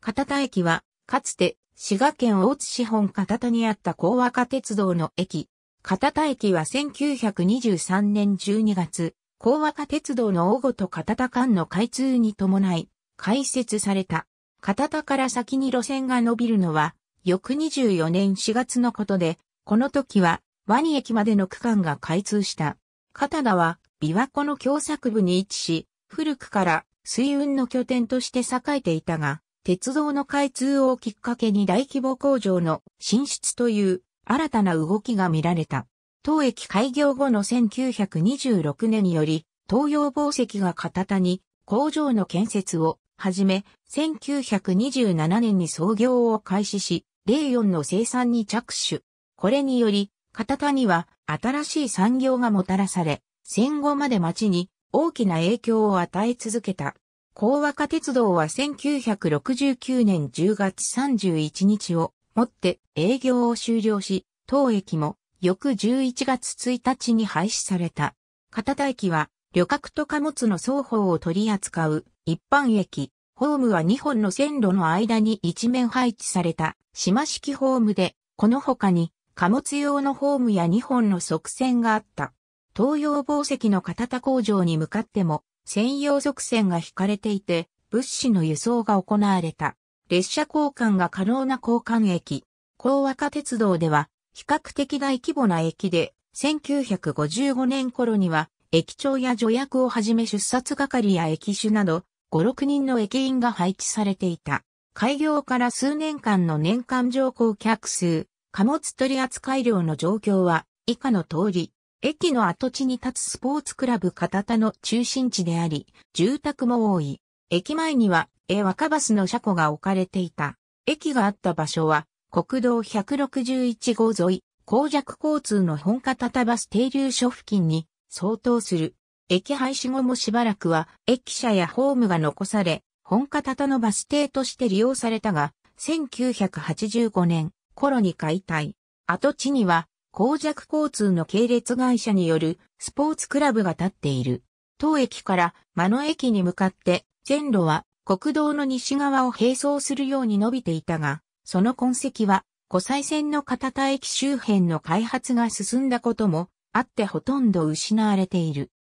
片田駅は、かつて、滋賀県大津市本片田にあった高和化鉄道の駅。片田駅は1923年12月、高和化鉄道の大ごと片田間の開通に伴い、開設された。片田から先に路線が伸びるのは、翌24年4月のことで、この時は、ワニ駅までの区間が開通した。片田は、琵琶湖の狭作部に位置し、古くから水運の拠点として栄えていたが、鉄道の開通をきっかけに大規模工場の進出という新たな動きが見られた。当駅開業後の1926年により、東洋宝石が片田に工場の建設をはじめ、1927年に創業を開始し、04の生産に着手。これにより、片田には新しい産業がもたらされ、戦後まで町に大きな影響を与え続けた。高和化鉄道は1969年10月31日をもって営業を終了し、当駅も翌11月1日に廃止された。片田駅は旅客と貨物の双方を取り扱う一般駅。ホームは2本の線路の間に一面配置された島式ホームで、この他に貨物用のホームや2本の側線があった。東洋宝石の片田工場に向かっても専用側線が引かれていて、物資の輸送が行われた。列車交換が可能な交換駅。高和化鉄道では、比較的大規模な駅で、1955年頃には、駅長や助役をはじめ出札係や駅主など、5、6人の駅員が配置されていた。開業から数年間の年間乗降客数、貨物取扱量の状況は、以下の通り、駅の跡地に立つスポーツクラブ片田の中心地であり、住宅も多い。駅前には、え若バスの車庫が置かれていた。駅があった場所は、国道161号沿い、高弱交通の本片田バス停留所付近に相当する。駅廃止後もしばらくは、駅舎やホームが残され、本片田のバス停として利用されたが、1985年頃に解体。跡地には、公弱交通の系列会社によるスポーツクラブが建っている。当駅から真野駅に向かって線路は国道の西側を並走するように伸びていたが、その痕跡は湖西線の片田駅周辺の開発が進んだこともあってほとんど失われている。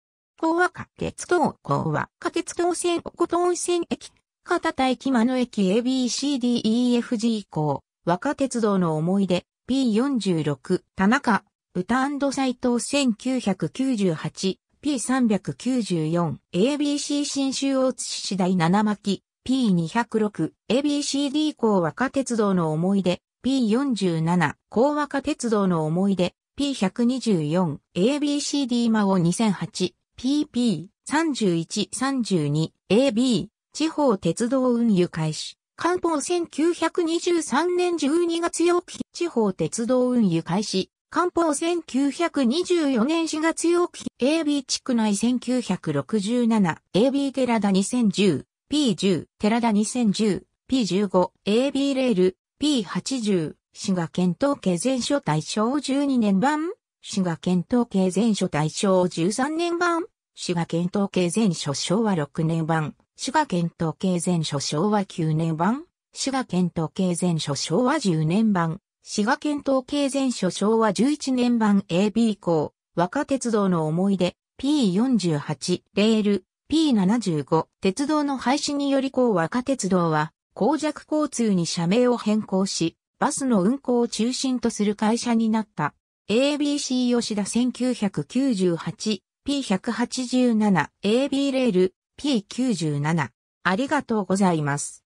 高和下鉄道高和下鉄道線小琴温泉駅、片田駅真野駅 ABCDEFG 以降、和歌鉄道の思い出、P46、田中、歌斎藤1998、P394、ABC 新州大津市第七巻、P206、ABCD 高和歌鉄道の思い出、P47、高和歌鉄道の思い出、P124、ABCD 魔王2008、PP、3132、AB、地方鉄道運輸開始。官報1923年12月4日地方鉄道運輸開始。官報1924年4月8日、AB 地区内1967、AB 寺田2010、P10、寺田2010、P15、AB レール、P80、滋賀県統計全書大賞12年版、滋賀県統計全書大賞13年版、滋賀県統計全書昭和6年版、滋賀県統計全書昭和9年版、滋賀県統計全書昭和10年版、滋賀県統計全書昭和11年版 AB 校、若鉄道の思い出、P48、レール、P75、鉄道の廃止により校若鉄道は、公弱交通に社名を変更し、バスの運行を中心とする会社になった。ABC 吉田1998、P187、AB レール、P97。ありがとうございます。